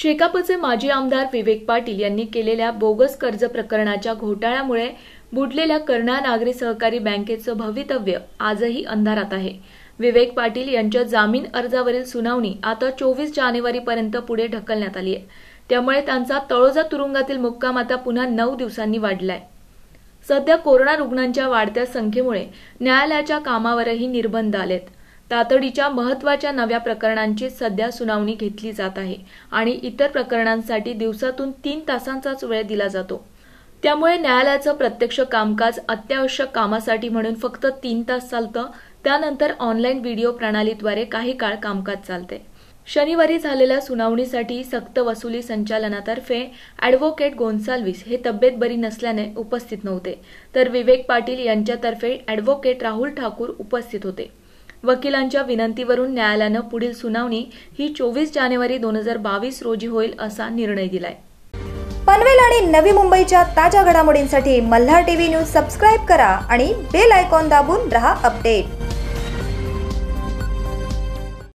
शेकापचे माजी आमदार विवेक पाटील यांनी केलेल्या बोगस कर्ज प्रकरणाच्या घोटाळ्यामुळे बुडलेल्या कर्णा नागरी सहकारी बँकेचं भवितव्य आजही अंधारात आहे विवेक पाटील यांच्या जामीन अर्जावरील सुनावणी आता चोवीस जानेवारीपर्यंत पुढे ढकलण्यात आली आहे त्यामुळे त्यांचा तळोजा तुरुंगातील मुक्काम आता पुन्हा नऊ दिवसांनी वाढलाय सध्या कोरोना रुग्णांच्या वाढत्या संख्येमुळे न्यायालयाच्या कामावरही निर्बंध आलेत तातडीच्या महत्वाच्या नव्या प्रकरणांची सध्या सुनावणी घेतली जात आहे आणि इतर प्रकरणांसाठी दिवसातून तीन तासांचाच वेळ दिला जातो त्यामुळे न्यायालयाचं प्रत्यक्ष कामकाज अत्यावश्यक कामासाठी म्हणून फक्त तीन तास चालतं त्यानंतर ऑनलाईन व्हिडिओ प्रणालीद्वारे काही काळ कामकाज चालते शनिवारी झालेल्या सुनावणीसाठी सक्त वसुली संचालनातर्फे अॅडव्होकेट गोन्साल्विस हे तब्येत बरी नसल्याने उपस्थित नव्हते तर विवेक पाटील यांच्यातर्फे अॅडव्होकेट राहुल ठाकूर उपस्थित होते वकिलांच्या विनंतीवरून न्यायालयानं पुढील सुनावणी ही चोवीस जानेवारी दोन हजार बावीस रोजी होईल असा निर्णय दिलाय पनवेल आणि नवी मुंबईच्या ताज्या घडामोडींसाठी मल्हार टीव्ही न्यूज सबस्क्राईब करा आणि बेल आयकॉन दाबून रहा अपडेट